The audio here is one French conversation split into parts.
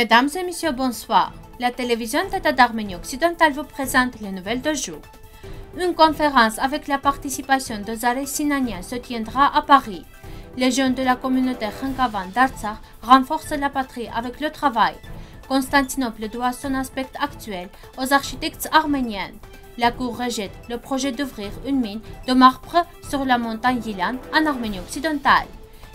Mesdames et messieurs, bonsoir. La télévision d'État d'Arménie occidentale vous présente les nouvelles de jour. Une conférence avec la participation de Zare Sinanian se tiendra à Paris. Les jeunes de la communauté Khankavan d'Artsakh renforcent la patrie avec le travail. Constantinople doit son aspect actuel aux architectes arméniens. La Cour rejette le projet d'ouvrir une mine de marbre sur la montagne Yilan en Arménie occidentale.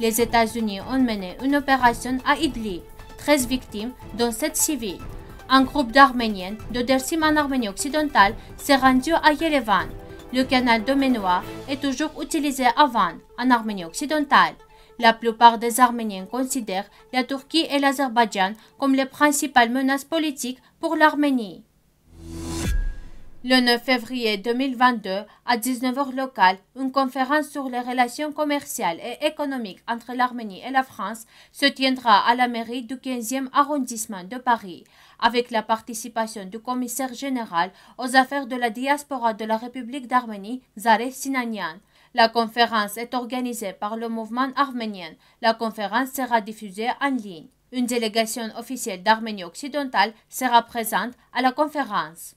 Les États-Unis ont mené une opération à Idlib. 13 victimes, dont 7 civils. Un groupe d'Arméniens de Dersim en Arménie occidentale s'est rendu à Yerevan. Le canal Domenois est toujours utilisé avant en Arménie occidentale. La plupart des Arméniens considèrent la Turquie et l'Azerbaïdjan comme les principales menaces politiques pour l'Arménie. Le 9 février 2022, à 19h local, une conférence sur les relations commerciales et économiques entre l'Arménie et la France se tiendra à la mairie du 15e arrondissement de Paris, avec la participation du commissaire général aux affaires de la diaspora de la République d'Arménie, Zareh Sinanian. La conférence est organisée par le mouvement arménien. La conférence sera diffusée en ligne. Une délégation officielle d'Arménie occidentale sera présente à la conférence.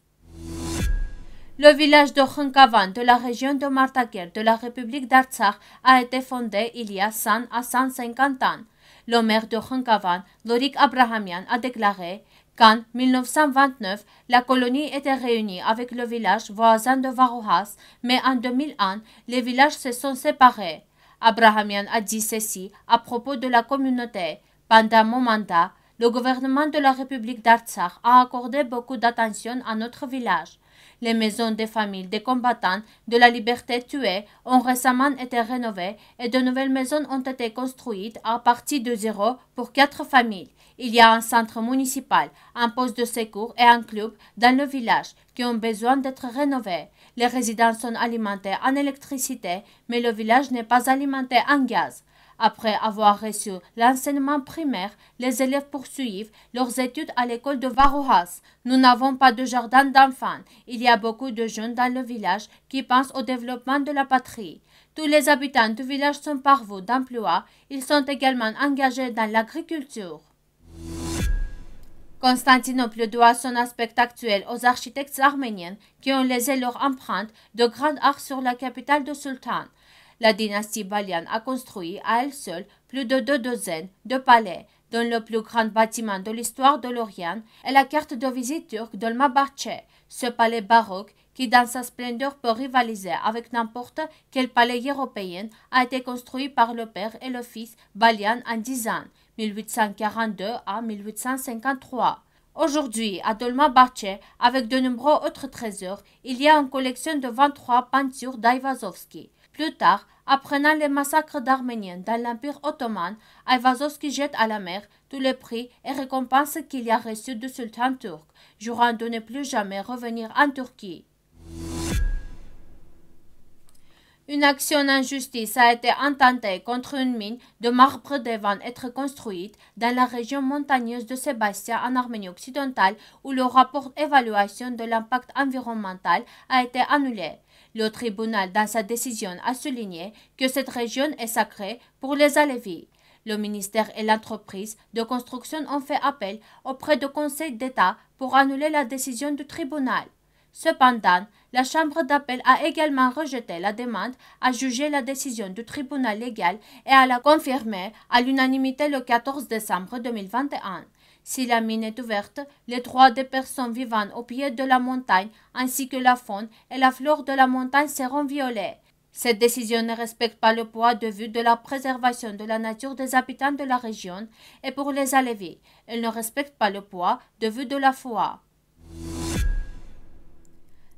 Le village de Khankavan de la région de Martaker de la République d'Artsakh a été fondé il y a 100 à 150 ans. Le maire de Khankavan, Lorik Abrahamian, a déclaré qu'en 1929, la colonie était réunie avec le village voisin de Varouhas, mais en 2001, les villages se sont séparés. Abrahamian a dit ceci à propos de la communauté. Pendant mon mandat, le gouvernement de la République d'Artsakh a accordé beaucoup d'attention à notre village. Les maisons des familles des combattants de la liberté tués ont récemment été rénovées et de nouvelles maisons ont été construites à partir de zéro pour quatre familles. Il y a un centre municipal, un poste de secours et un club dans le village qui ont besoin d'être rénovés. Les résidents sont alimentés en électricité, mais le village n'est pas alimenté en gaz. Après avoir reçu l'enseignement primaire, les élèves poursuivent leurs études à l'école de Varouhas. Nous n'avons pas de jardin d'enfants. Il y a beaucoup de jeunes dans le village qui pensent au développement de la patrie. Tous les habitants du village sont vous d'emploi. Ils sont également engagés dans l'agriculture. Constantinople doit son aspect actuel aux architectes arméniens qui ont laissé leur empreinte de grands art sur la capitale de Sultan. La dynastie Balian a construit à elle seule plus de deux douzaines de palais, dont le plus grand bâtiment de l'histoire de l'Orient est la carte de visite turque d'Olmabahçe, ce palais baroque qui, dans sa splendeur, peut rivaliser avec n'importe quel palais européen, a été construit par le père et le fils Balian en dix ans, 1842 à 1853. Aujourd'hui, à Dolmabahçe, avec de nombreux autres trésors, il y a une collection de 23 peintures d'Aivazovski. Plus tard, apprenant les massacres d'Arméniens dans l'Empire ottoman, qui jette à la mer tous les prix et récompenses qu'il y a reçus du sultan turc, jurant de ne plus jamais revenir en Turquie. Une action en a été intentée contre une mine de marbre devant être construite dans la région montagneuse de Sébastia en Arménie occidentale où le rapport évaluation de l'impact environnemental a été annulé. Le tribunal, dans sa décision, a souligné que cette région est sacrée pour les Alévis. Le ministère et l'entreprise de construction ont fait appel auprès du Conseil d'État pour annuler la décision du tribunal. Cependant, la Chambre d'appel a également rejeté la demande à juger la décision du tribunal légal et à la confirmer à l'unanimité le 14 décembre 2021. Si la mine est ouverte, les droits des personnes vivant au pied de la montagne ainsi que la faune et la flore de la montagne seront violés. Cette décision ne respecte pas le poids de vue de la préservation de la nature des habitants de la région et pour les Alévis, elle ne respecte pas le poids de vue de la foi.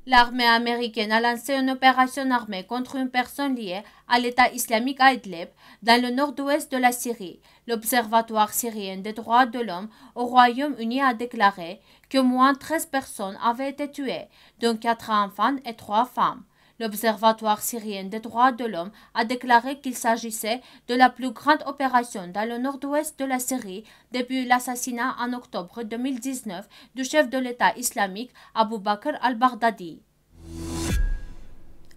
L'armée américaine a lancé une opération armée contre une personne liée à l'État islamique à Idlib, dans le nord-ouest de la Syrie. L'Observatoire syrien des droits de l'homme au Royaume-Uni a déclaré que moins 13 personnes avaient été tuées, dont quatre enfants et trois femmes. L'Observatoire syrien des droits de l'homme a déclaré qu'il s'agissait de la plus grande opération dans le nord-ouest de la Syrie depuis l'assassinat en octobre 2019 du chef de l'État islamique Abu Bakr al-Baghdadi.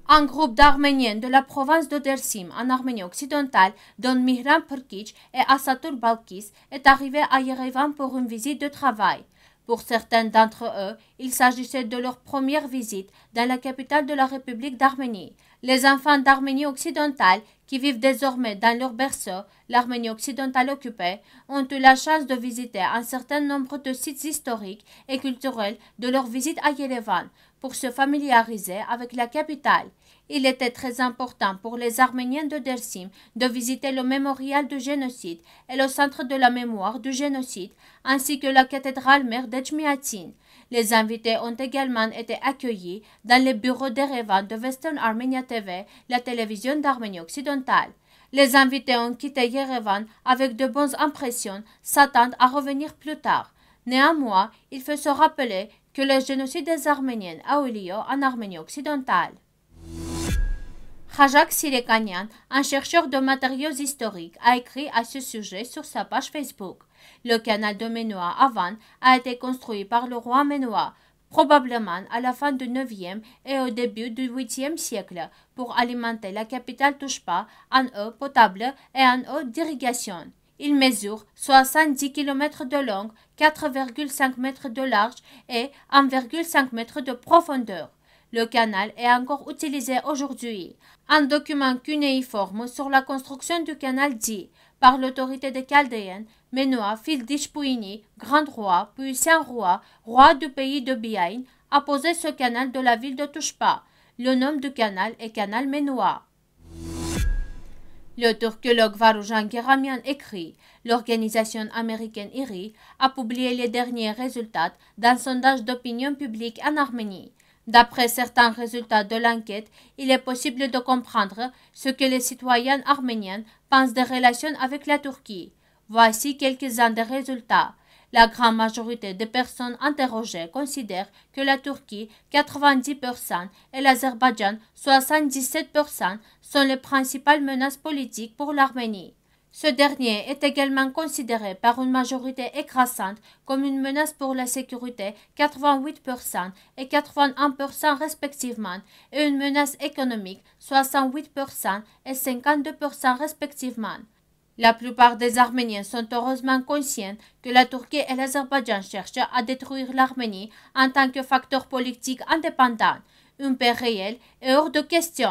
Un groupe d'Arméniens de la province de Dersim, en Arménie occidentale, dont Mihran Perkic et Asatur Balkis, est arrivé à Yerevan pour une visite de travail. Pour certains d'entre eux, il s'agissait de leur première visite dans la capitale de la République d'Arménie. Les enfants d'Arménie occidentale, qui vivent désormais dans leur berceau, l'Arménie occidentale occupée, ont eu la chance de visiter un certain nombre de sites historiques et culturels de leur visite à Yélevan pour se familiariser avec la capitale il était très important pour les Arméniens de Dersim de visiter le mémorial du génocide et le centre de la mémoire du génocide, ainsi que la cathédrale mère d'Echmiatin. Les invités ont également été accueillis dans les bureaux d'Erevan de Western Armenia TV, la télévision d'Arménie occidentale. Les invités ont quitté Yerevan avec de bonnes impressions, s'attendent à revenir plus tard. Néanmoins, il faut se rappeler que le génocide des Arméniens a eu lieu en Arménie occidentale. Rajak Sirekanyan, un chercheur de matériaux historiques, a écrit à ce sujet sur sa page Facebook. Le canal de Menoa à a été construit par le roi Menoa, probablement à la fin du 9e et au début du 8e siècle, pour alimenter la capitale Touchpa en eau potable et en eau d'irrigation. Il mesure 70 km de long, 4,5 m de large et 1,5 m de profondeur. Le canal est encore utilisé aujourd'hui. Un document cunéiforme sur la construction du canal dit, par l'autorité des Chaldéens, Menoa, fils d'Ishpuini, grand roi, puissant roi, roi du pays de Bihain, a posé ce canal de la ville de Touchpa. Le nom du canal est Canal Menoa. Le turcologue Varoujan Keramian écrit L'organisation américaine IRI a publié les derniers résultats d'un sondage d'opinion publique en Arménie. D'après certains résultats de l'enquête, il est possible de comprendre ce que les citoyens arméniens pensent des relations avec la Turquie. Voici quelques-uns des résultats. La grande majorité des personnes interrogées considèrent que la Turquie, 90%, et l'Azerbaïdjan, 77%, sont les principales menaces politiques pour l'Arménie. Ce dernier est également considéré par une majorité écrasante comme une menace pour la sécurité, 88% et 81% respectivement, et une menace économique, 68% et 52% respectivement. La plupart des Arméniens sont heureusement conscients que la Turquie et l'Azerbaïdjan cherchent à détruire l'Arménie en tant que facteur politique indépendant. Une paix réelle et hors de question.